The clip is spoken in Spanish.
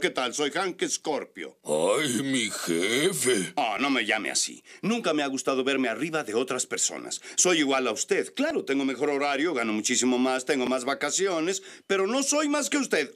¿Qué tal? Soy Hank Scorpio. ¡Ay, mi jefe! Oh, no me llame así. Nunca me ha gustado verme arriba de otras personas. Soy igual a usted. Claro, tengo mejor horario, gano muchísimo más, tengo más vacaciones, pero no soy más que usted.